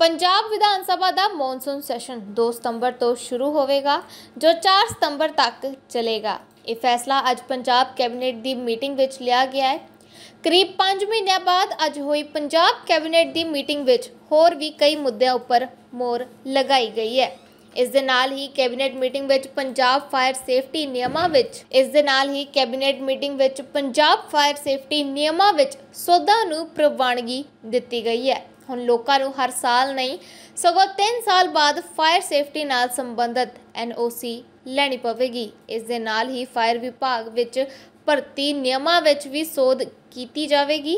ਪੰਜਾਬ ਵਿਧਾਨ ਸਭਾ ਦਾ monsoon session 2 ਸਤੰਬਰ ਤੋਂ ਸ਼ੁਰੂ ਹੋਵੇਗਾ ਜੋ 4 ਸਤੰਬਰ ਤੱਕ ਚੱਲੇਗਾ ਇਹ ਫੈਸਲਾ ਅੱਜ ਪੰਜਾਬ ਕੈਬਨਿਟ ਦੀ ਮੀਟਿੰਗ ਵਿੱਚ ਲਿਆ ਗਿਆ ਹੈ ਕਰੀਬ 5 ਮਹੀਨਿਆਂ ਬਾਅਦ ਅੱਜ ਹੋਈ ਪੰਜਾਬ ਕੈਬਨਿਟ ਦੀ ਮੀਟਿੰਗ ਵਿੱਚ ਹੋਰ ਵੀ ਕਈ ਮੁੱਦਿਆਂ ਉੱਪਰ ਮੋਰ ਲਗਾਈ ਗਈ ਹੈ ਇਸ ਦੇ ਨਾਲ ਹੀ ਕੈਬਨਿਟ ਮੀਟਿੰਗ ਵਿੱਚ ਪੰਜਾਬ ਫਾਇਰ ਸੇਫਟੀ ਨਿਯਮਾਂ ਵਿੱਚ ਇਸ ਦੇ ਨਾਲ ਹੀ ਕੈਬਨਿਟ ਮੀਟਿੰਗ ਵਿੱਚ ਪੰਜਾਬ ਫਾਇਰ ਸੇਫਟੀ ਨਿਯਮਾਂ ਵਿੱਚ ਸੋਧਾਂ ਨੂੰ ਪ੍ਰਵਾਨਗੀ ਦਿੱਤੀ ਗਈ ਹੈ ਹੁਣ ਲੋਕਾਂ ਨੂੰ ਹਰ ਸਾਲ ਨਹੀਂ ਸਗੋਂ 3 ਸਾਲ ਬਾਅਦ ਫਾਇਰ ਸੇਫਟੀ ਨਾਲ ਸੰਬੰਧਿਤ ਐਨਓਸੀ ਲੈਣੀ ਪਵੇਗੀ ਇਸ ਦੇ ਨਾਲ ਹੀ ਫਾਇਰ ਵਿਭਾਗ ਵਿੱਚ ਭਰਤੀ ਨਿਯਮਾਂ ਵਿੱਚ ਵੀ ਸੋਧ ਕੀਤੀ ਜਾਵੇਗੀ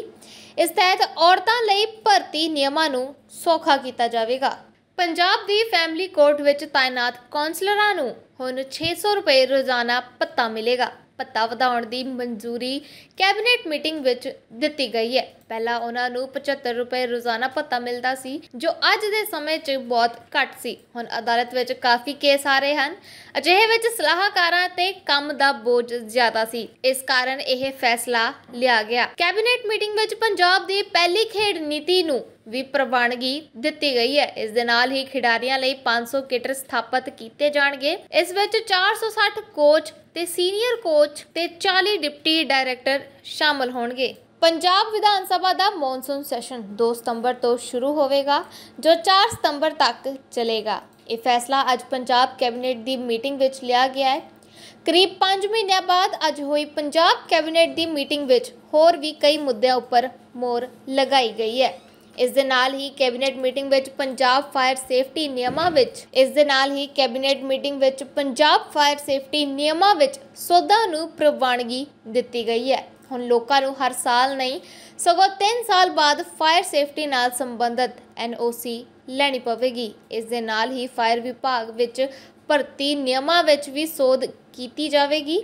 ਇਸ ਤਹਿਤ ਔਰਤਾਂ ਲਈ ਭਰਤੀ ਨਿਯਮਾਂ ਨੂੰ ਸੌਖਾ ਕੀਤਾ ਜਾਵੇਗਾ ਪੰਜਾਬ ਦੀ ਫੈਮਿਲੀ ਕੋਰਟ ਵਿੱਚ ਤਾਇਨਾਤ ਕਾਉਂਸਲਰਾਂ ਨੂੰ ਹੁਣ 600 ਰੁਪਏ ਰੋਜ਼ਾਨਾ ਭੱਤਾ ਮਿਲੇਗਾ ਭੱਤਾ ਵਧਾਉਣ ਦੀ ਮਨਜ਼ੂਰੀ ਕੈਬਨਿਟ ਮੀਟਿੰਗ ਵਿੱਚ ਦਿੱਤੀ ਗਈ ਹੈ ਪਹਿਲਾਂ ਉਹਨਾਂ ਨੂੰ 75 ਰੁਪਏ ਰੋਜ਼ਾਨਾ ਭੱਤਾ ਮਿਲਦਾ ਸੀ ਜੋ ਅੱਜ ਦੇ ਸਮੇਂ 'ਚ ਬਹੁਤ ਘੱਟ ਸੀ ਹੁਣ ਅਦਾਲਤ ਵਿੱਚ ਕਾਫੀ ਕੇਸ ਆ ਰਹੇ ਹਨ ਅਜਿਹੇ ਵਿੱਚ ਸਲਾਹਕਾਰਾਂ ਤੇ ਕੰਮ ਦਾ ਬੋਝ ਜ਼ਿਆਦਾ ਸੀ ਇਸ ਕਾਰਨ ਇਹ ਫੈਸਲਾ ਲਿਆ ਗਿਆ ਕੈਬਨਿਟ ਮੀਟਿੰਗ ਵਿੱਚ ਪੰਜਾਬ ਦੀ ਪਹਿਲੀ ਖੇਡ ਨੀਤੀ ਨੂੰ ਵੀ ਪ੍ਰਵਾਨਗੀ ਦਿੱਤੀ ਗਈ ਹੈ ਇਸ ਦੇ ਨਾਲ ਹੀ ਖਿਡਾਰੀਆਂ ਲਈ 500 ਕਿਟਰ ਸਥਾਪਿਤ ਕੀਤੇ ਜਾਣਗੇ ਇਸ ਵਿੱਚ 460 ਕੋਚ ਤੇ ਸੀਨੀਅਰ ਕੋਚ ਤੇ 40 ਡਿਪਟੀ ਡਾਇਰੈਕਟਰ ਸ਼ਾਮਲ ਹੋਣਗੇ ਪੰਜਾਬ ਵਿਧਾਨ ਸਭਾ ਦਾ ਮੌਨਸੂਨ ਸੈਸ਼ਨ 2 ਸਤੰਬਰ ਤੋਂ ਸ਼ੁਰੂ ਹੋਵੇਗਾ ਜੋ 4 ਸਤੰਬਰ ਤੱਕ ਚੱਲੇਗਾ ਇਹ ਫੈਸਲਾ ਅੱਜ ਪੰਜਾਬ ਕੈਬਨਿਟ ਦੀ ਮੀਟਿੰਗ ਵਿੱਚ ਲਿਆ ਗਿਆ ਹੈ ਕਰੀਬ 5 ਮਹੀਨਿਆਂ ਬਾਅਦ ਅੱਜ ਹੋਈ ਪੰਜਾਬ ਕੈਬਨਿਟ ਦੀ ਮੀਟਿੰਗ ਵਿੱਚ ਹੋਰ ਵੀ ਕਈ ਮੁੱਦਿਆਂ ਉੱਪਰ ਮੋਰ ਲਗਾਈ ਗਈ ਹੈ ਇਸ ਦੇ ਨਾਲ ਹੀ ਕੈਬਨਿਟ ਮੀਟਿੰਗ ਵਿੱਚ ਪੰਜਾਬ ਫਾਇਰ ਸੇਫਟੀ ਨਿਯਮਾਂ ਵਿੱਚ ਇਸ ਦੇ ਨਾਲ ਹੀ ਕੈਬਨਿਟ ਮੀਟਿੰਗ ਵਿੱਚ ਪੰਜਾਬ ਫਾਇਰ ਸੇਫਟੀ ਨਿਯਮਾਂ ਵਿੱਚ ਸੋਧਾਂ ਨੂੰ ਪ੍ਰਵਾਨਗੀ ਦਿੱਤੀ ਗਈ ਹੈ ਹੁਣ ਲੋਕਾਂ ਨੂੰ ਹਰ ਸਾਲ ਨਹੀਂ ਸਗੋਂ 3 ਸਾਲ ਬਾਅਦ ਫਾਇਰ ਸੇਫਟੀ ਨਾਲ ਸੰਬੰਧਿਤ ਐਨਓਸੀ ਲੈਣੀ ਪਵੇਗੀ ਇਸ ਦੇ ਨਾਲ ਹੀ ਫਾਇਰ ਵਿਭਾਗ ਵਿੱਚ ਭਰਤੀ ਨਿਯਮਾਂ ਵਿੱਚ ਵੀ ਸੋਧ ਕੀਤੀ ਜਾਵੇਗੀ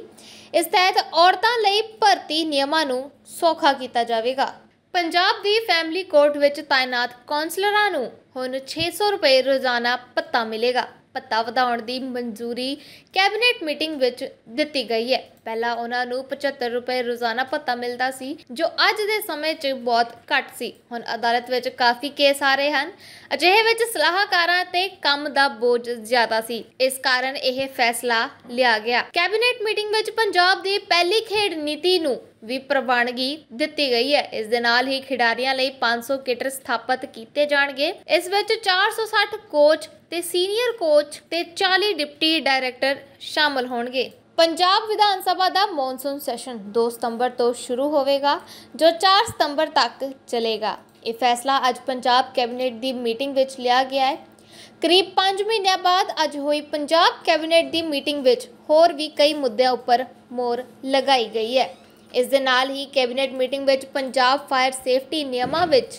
ਇਸ ਤਹਿਤ ਔਰਤਾਂ ਲਈ ਭਰਤੀ ਨਿਯਮਾਂ ਨੂੰ ਸੌਖਾ ਕੀਤਾ ਜਾਵੇਗਾ ਪੰਜਾਬ ਦੀ ਫੈਮਿਲੀ ਕੋਰਟ ਵਿੱਚ ਤਾਇਨਾਤ ਕਾਉਂਸਲਰਾਂ ਨੂੰ ਹੁਣ 600 ਰੁਪਏ ਰੋਜ਼ਾਨਾ ਪੱਤਾ ਮਿਲੇਗਾ ਪੱਤਾ ਵਧਾਉਣ ਦੀ ਮਨਜ਼ੂਰੀ ਕੈਬਨਿਟ ਮੀਟਿੰਗ ਵਿੱਚ ਦਿੱਤੀ ਗਈ ਹੈ ਪਹਿਲਾਂ ਉਹਨਾਂ ਨੂੰ 75 ਰੁਪਏ ਰੋਜ਼ਾਨਾ ਪੱਤਾ ਮਿਲਦਾ ਸੀ ਜੋ ਅੱਜ ਦੇ ਸਮੇਂ 'ਚ ਬਹੁਤ ਘੱਟ ਸੀ ਹੁਣ ਅਦਾਲਤ ਵਿੱਚ ਕਾਫੀ ਕੇਸ ਆ ਰਹੇ ਹਨ ਅਜਿਹੇ ਵਿੱਚ ਸਲਾਹਕਾਰਾਂ ਤੇ ਕੰਮ ਦਾ ਬੋਝ ਜ਼ਿਆਦਾ ਸੀ ਇਸ ਕਾਰਨ ਇਹ ਫੈਸਲਾ ਲਿਆ ਗਿਆ ਕੈਬਨਿਟ ਮੀਟਿੰਗ ਵਿੱਚ ਪੰਜਾਬ ਦੀ ਪਹਿਲੀ ਖੇਡ ਨੀਤੀ ਨੂੰ ਵੀ ਪ੍ਰਵਾਨਗੀ ਦਿੱਤੀ ਗਈ ਹੈ ਇਸ ਦੇ ਨਾਲ ਹੀ ਖਿਡਾਰੀਆਂ ਲਈ 500 ਕਿਟਰ ਸਥਾਪਿਤ ਕੀਤੇ ਜਾਣਗੇ ਇਸ ਵਿੱਚ 460 ਕੋਚ ਤੇ ਸੀਨੀਅਰ ਕੋਚ ਤੇ 40 ਡਿਪਟੀ ਡਾਇਰੈਕਟਰ ਸ਼ਾਮਲ ਹੋਣਗੇ ਪੰਜਾਬ ਵਿਧਾਨ ਸਭਾ ਦਾ ਮੌਨਸੂਨ ਸੈਸ਼ਨ 2 ਸਤੰਬਰ ਤੋਂ ਸ਼ੁਰੂ ਹੋਵੇਗਾ ਜੋ 4 ਸਤੰਬਰ ਤੱਕ ਚੱਲੇਗਾ ਇਹ ਫੈਸਲਾ ਅੱਜ ਪੰਜਾਬ ਕੈਬਨਿਟ ਦੀ ਮੀਟਿੰਗ ਵਿੱਚ ਲਿਆ ਗਿਆ ਹੈ ਕਰੀਬ 5 ਮਹੀਨਿਆਂ ਬਾਅਦ ਅੱਜ ਹੋਈ ਪੰਜਾਬ ਕੈਬਨਿਟ ਦੀ ਮੀਟਿੰਗ ਵਿੱਚ ਹੋਰ ਵੀ ਕਈ ਮੁੱਦਿਆਂ ਉੱਪਰ ਮੋਰ ਲਗਾਈ ਗਈ ਹੈ ਇਸ ਦੇ ਨਾਲ ਹੀ ਕੈਬਨਿਟ ਮੀਟਿੰਗ ਵਿੱਚ ਪੰਜਾਬ ਫਾਇਰ ਸੇਫਟੀ ਨਿਯਮਾਂ ਵਿੱਚ